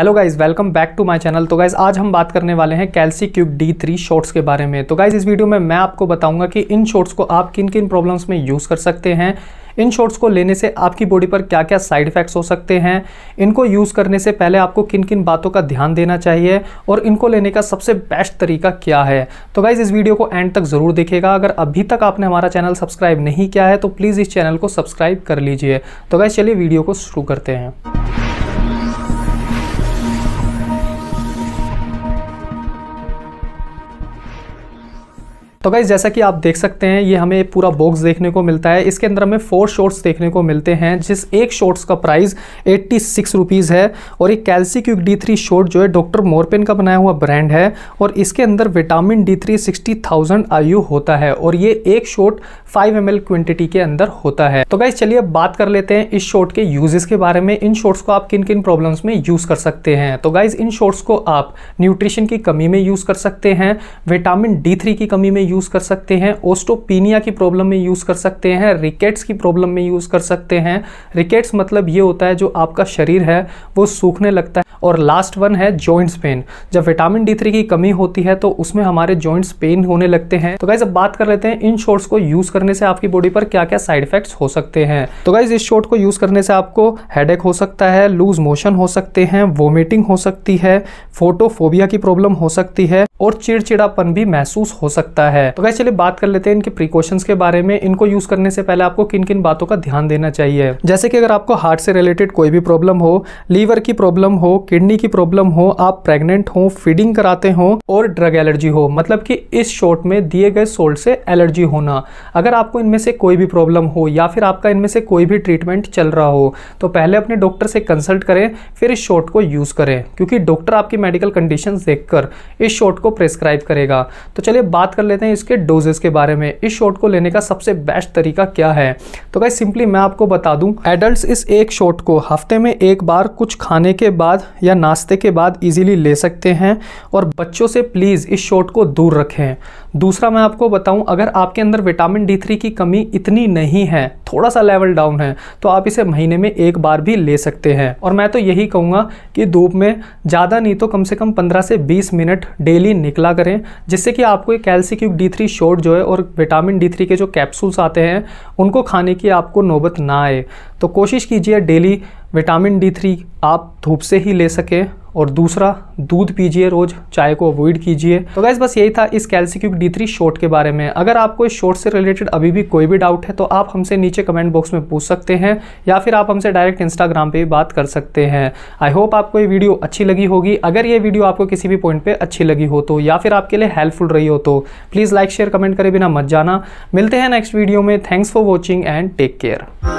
hello guys welcome back to my channel तो guys आज हम बात करने वाले हैं कैल्सी क्यूब डी थ्री शॉर्ट्स के बारे में तो गाइज इस वीडियो में मैं आपको बताऊंगा कि इन शॉर्ट्स को आप किन किन प्रॉब्लम्स में यूज़ कर सकते हैं इन शॉर्ट्स को लेने से आपकी बॉडी पर क्या क्या साइड इफेक्ट्स हो सकते हैं इनको यूज़ करने से पहले आपको किन किन बातों का ध्यान देना चाहिए और इनको लेने का सबसे बेस्ट तरीका क्या है तो गाइज़ इस वीडियो को एंड तक ज़रूर देखेगा अगर अभी तक आपने हमारा चैनल सब्सक्राइब नहीं किया है तो प्लीज़ इस चैनल को सब्सक्राइब कर लीजिए तो गाइज़ चलिए वीडियो को शुरू करते हैं तो गाइज जैसा कि आप देख सकते हैं ये हमें पूरा बॉक्स देखने को मिलता है इसके अंदर हमें फोर शॉर्ट्स देखने को मिलते हैं जिस एक शॉर्ट्स का प्राइस एट्टी सिक्स रुपीज़ है और एक कैल्सी क्यूक डी थ्री शॉर्ट जो है डॉक्टर मोरपेन का बनाया हुआ ब्रांड है और इसके अंदर vitamin D three sixty thousand आई होता है और ये एक शॉर्ट फाइव एम क्वांटिटी के अंदर होता है तो गाइज चलिए बात कर लेते हैं इस शॉर्ट के यूजेस के बारे में इन शॉर्ट्स को आप किन किन प्रॉब्लम्स में यूज़ कर सकते हैं तो गाइज इन शॉर्ट्स को आप न्यूट्रिशन की कमी में यूज़ कर सकते हैं विटामिन डी थ्री की कमी में यूज़ कर सकते हैं ओस्टोपीनिया की प्रॉब्लम में यूज़ कर सकते हैं रिकेट्स की प्रॉब्लम में यूज़ कर सकते हैं रिकेट्स मतलब ये होता है जो आपका शरीर है वो सूखने लगता है और लास्ट वन है जॉइंट्स पेन जब विटामिन डी थ्री की कमी होती है तो उसमें हमारे जॉइंट्स पेन होने लगते हैं तो गाइज अब बात कर लेते हैं इन शॉर्ट्स को यूज़ करने से आपकी बॉडी पर क्या क्या साइड इफेक्ट्स हो सकते हैं तो गाइज इस शॉर्ट को यूज़ करने से आपको हेड हो सकता है लूज मोशन हो सकते हैं वोमिटिंग हो सकती है फोटोफोबिया की प्रॉब्लम हो सकती है और चिड़चिड़ापन भी महसूस हो सकता है है तो कैसे चलिए बात कर लेते हैं इनके प्रिकॉशन के बारे में इनको यूज करने से पहले आपको किन किन बातों का ध्यान देना चाहिए जैसे कि अगर आपको हार्ट से रिलेटेड कोई भी प्रॉब्लम हो लीवर की प्रॉब्लम हो किडनी की प्रॉब्लम हो आप प्रेग्नेंट हो फीडिंग कराते हो और ड्रग एलर्जी हो मतलब कि इस शॉर्ट में दिए गए सोल्ट से एलर्जी होना अगर आपको इनमें से कोई भी प्रॉब्लम हो या फिर आपका इनमें से कोई भी ट्रीटमेंट चल रहा हो तो पहले अपने डॉक्टर से कंसल्ट करें फिर इस शॉर्ट को यूज़ करें क्योंकि डॉक्टर आपकी मेडिकल कंडीशन देखकर इस शॉर्ट को प्रेस्क्राइब करेगा तो चलिए बात कर लेते हैं हैं इसके डोजेस के बारे में इस शॉट को लेने का सबसे बेस्ट तरीका क्या है तो भाई सिंपली मैं आपको बता दूं एडल्ट्स इस एक शॉट को हफ्ते में एक बार कुछ खाने के बाद या नाश्ते के बाद इजीली ले सकते हैं और बच्चों से प्लीज़ इस शॉट को दूर रखें दूसरा मैं आपको बताऊं अगर आपके अंदर विटामिन डी थ्री की कमी इतनी नहीं है थोड़ा सा लेवल डाउन है तो आप इसे महीने में एक बार भी ले सकते हैं और मैं तो यही कहूंगा कि धूप में ज़्यादा नहीं तो कम से कम पंद्रह से बीस मिनट डेली निकला करें जिससे कि आपको कैल्सिक कैल्सी डी थ्री शॉर्ट जो है और विटामिन डी थ्री के जो कैप्सूल्स आते हैं उनको खाने की आपको नौबत ना आए तो कोशिश कीजिए डेली विटामिन डी थ्री आप धूप से ही ले सकें और दूसरा दूध पीजिए रोज़ चाय को अवॉइड कीजिए तो गैस बस यही था इस कैल्सिक्यूक डी थ्री शॉर्ट के बारे में अगर आपको इस शॉर्ट से रिलेटेड अभी भी कोई भी डाउट है तो आप हमसे नीचे कमेंट बॉक्स में पूछ सकते हैं या फिर आप हमसे डायरेक्ट इंस्टाग्राम पर भी बात कर सकते हैं आई होप आपको ये वीडियो अच्छी लगी होगी अगर ये वीडियो आपको किसी भी पॉइंट पर अच्छी लगी हो तो या फिर आपके लिए हेल्पफुल रही हो तो प्लीज़ लाइक शेयर कमेंट करें बिना मत जाना मिलते हैं नेक्स्ट वीडियो में thanks for watching and take care